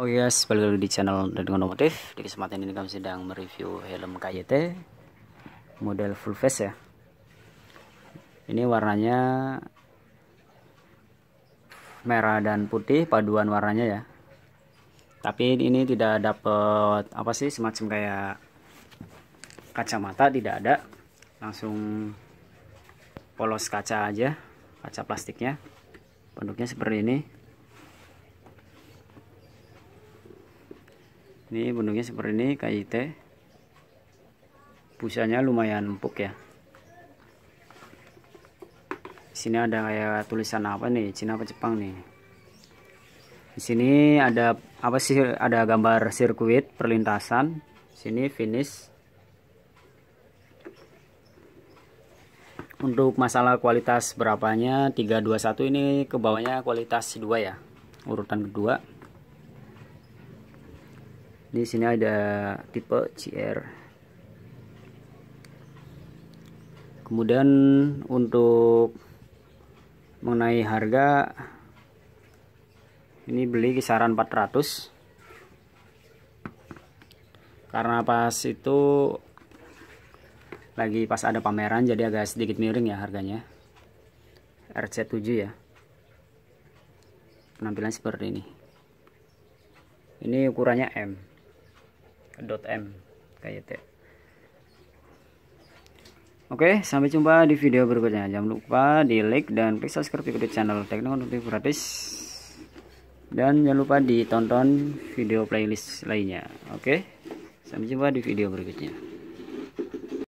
Oke oh, okay guys, balik lagi di channel dengan Otomotif. Di kesempatan ini kami sedang mereview helm KYT model full face ya. Ini warnanya merah dan putih paduan warnanya ya. Tapi ini tidak dapat apa sih semacam kayak kacamata tidak ada. Langsung polos kaca aja, kaca plastiknya. Bentuknya seperti ini. ini bentuknya seperti ini KIT busanya lumayan empuk ya Di sini ada kayak tulisan apa nih Cina apa Jepang nih di sini ada apa sih ada gambar sirkuit perlintasan Di sini finish untuk masalah kualitas berapanya 321 ini ke bawahnya kualitas 2 ya urutan kedua di sini ada tipe CR kemudian untuk mengenai harga ini beli kisaran 400 karena pas itu lagi pas ada pameran jadi agak sedikit miring ya harganya RC7 ya penampilan seperti ini ini ukurannya M dot m kayak itu Oke, sampai jumpa di video berikutnya. Jangan lupa di like dan klik subscribe di channel Teknologi Gratis. Dan jangan lupa ditonton video playlist lainnya. Oke, sampai jumpa di video berikutnya.